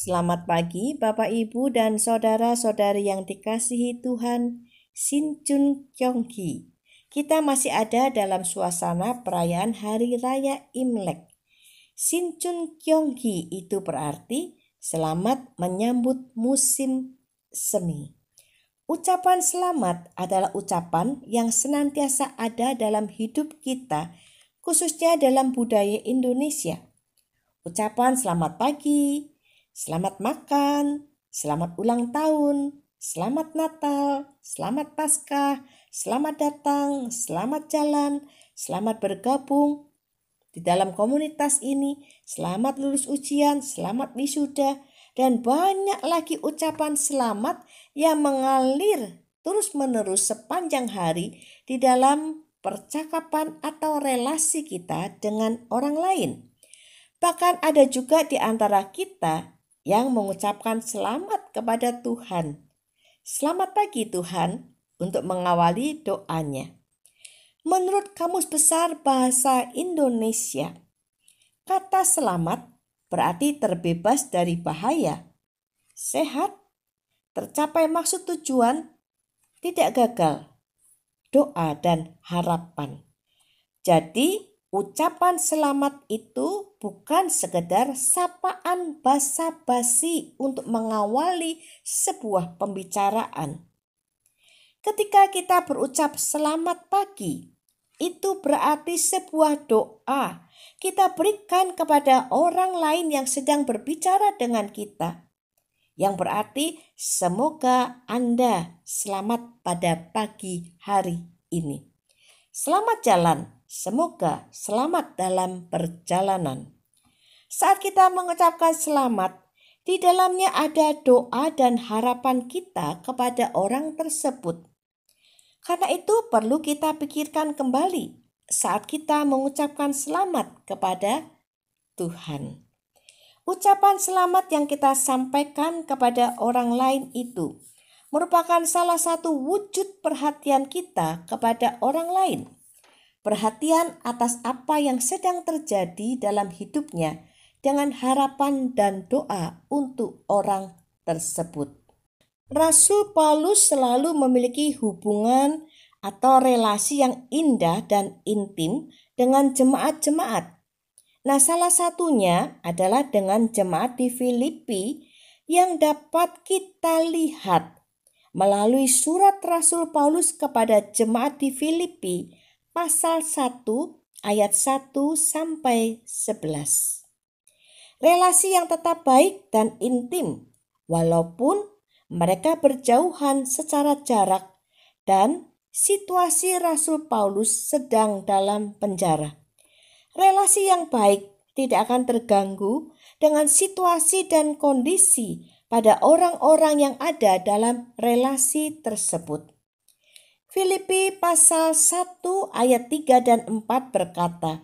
Selamat pagi Bapak Ibu dan saudara-saudari yang dikasihi Tuhan Shin Chun Kyong Ki. Kita masih ada dalam suasana perayaan Hari Raya Imlek. Shin Chun Kyong Ki itu berarti selamat menyambut musim semi. Ucapan selamat adalah ucapan yang senantiasa ada dalam hidup kita, khususnya dalam budaya Indonesia. Ucapan selamat pagi, Selamat makan, selamat ulang tahun, selamat Natal, selamat Paskah, selamat datang, selamat jalan, selamat bergabung di dalam komunitas ini, selamat lulus ujian, selamat wisuda, dan banyak lagi ucapan selamat yang mengalir terus-menerus sepanjang hari di dalam percakapan atau relasi kita dengan orang lain. Bahkan ada juga di antara kita yang mengucapkan selamat kepada Tuhan. Selamat pagi Tuhan untuk mengawali doanya. Menurut Kamus Besar Bahasa Indonesia, kata selamat berarti terbebas dari bahaya, sehat, tercapai maksud tujuan, tidak gagal, doa dan harapan. Jadi, Ucapan selamat itu bukan sekedar sapaan basa-basi untuk mengawali sebuah pembicaraan. Ketika kita berucap selamat pagi, itu berarti sebuah doa kita berikan kepada orang lain yang sedang berbicara dengan kita. Yang berarti semoga Anda selamat pada pagi hari ini. Selamat jalan Semoga selamat dalam perjalanan. Saat kita mengucapkan selamat, di dalamnya ada doa dan harapan kita kepada orang tersebut. Karena itu, perlu kita pikirkan kembali saat kita mengucapkan selamat kepada Tuhan. Ucapan selamat yang kita sampaikan kepada orang lain itu merupakan salah satu wujud perhatian kita kepada orang lain perhatian atas apa yang sedang terjadi dalam hidupnya dengan harapan dan doa untuk orang tersebut. Rasul Paulus selalu memiliki hubungan atau relasi yang indah dan intim dengan jemaat-jemaat. Nah, salah satunya adalah dengan jemaat di Filipi yang dapat kita lihat melalui surat Rasul Paulus kepada jemaat di Filipi pasal 1 ayat 1 sampai 11. Relasi yang tetap baik dan intim walaupun mereka berjauhan secara jarak dan situasi Rasul Paulus sedang dalam penjara. Relasi yang baik tidak akan terganggu dengan situasi dan kondisi pada orang-orang yang ada dalam relasi tersebut. Filipi pasal 1 ayat 3 dan 4 berkata,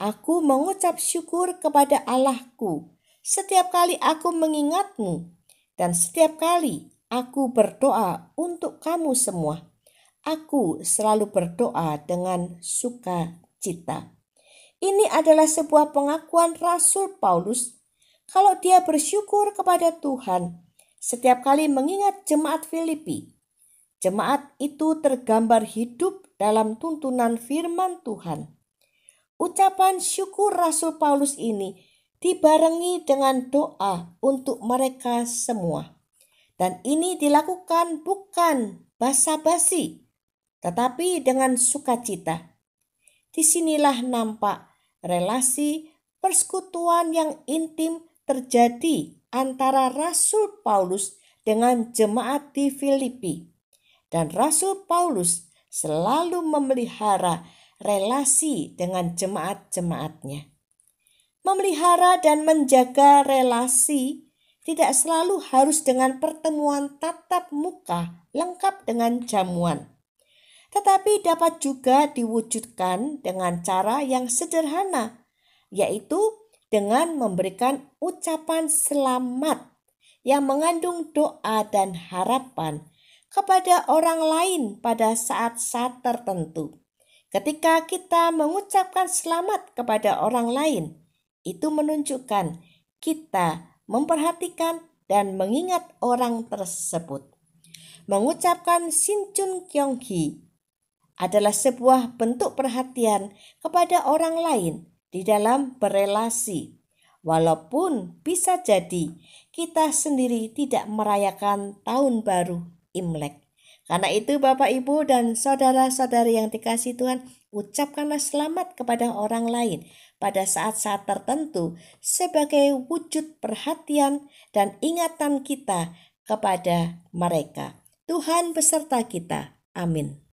Aku mengucap syukur kepada Allahku setiap kali aku mengingatmu dan setiap kali aku berdoa untuk kamu semua. Aku selalu berdoa dengan sukacita. Ini adalah sebuah pengakuan Rasul Paulus kalau dia bersyukur kepada Tuhan setiap kali mengingat jemaat Filipi. Jemaat itu tergambar hidup dalam tuntunan firman Tuhan. Ucapan syukur Rasul Paulus ini dibarengi dengan doa untuk mereka semua. Dan ini dilakukan bukan basa-basi, tetapi dengan sukacita. Disinilah nampak relasi persekutuan yang intim terjadi antara Rasul Paulus dengan jemaat di Filipi dan Rasul Paulus selalu memelihara relasi dengan jemaat-jemaatnya. Memelihara dan menjaga relasi tidak selalu harus dengan pertemuan tatap muka lengkap dengan jamuan. Tetapi dapat juga diwujudkan dengan cara yang sederhana, yaitu dengan memberikan ucapan selamat yang mengandung doa dan harapan kepada orang lain pada saat-saat tertentu. Ketika kita mengucapkan selamat kepada orang lain, itu menunjukkan kita memperhatikan dan mengingat orang tersebut. Mengucapkan Sinchun Kyonghi adalah sebuah bentuk perhatian kepada orang lain di dalam berelasi. Walaupun bisa jadi kita sendiri tidak merayakan tahun baru Imlek. Karena itu Bapak Ibu dan saudara-saudari yang dikasih Tuhan, ucapkanlah selamat kepada orang lain pada saat-saat tertentu sebagai wujud perhatian dan ingatan kita kepada mereka. Tuhan beserta kita. Amin.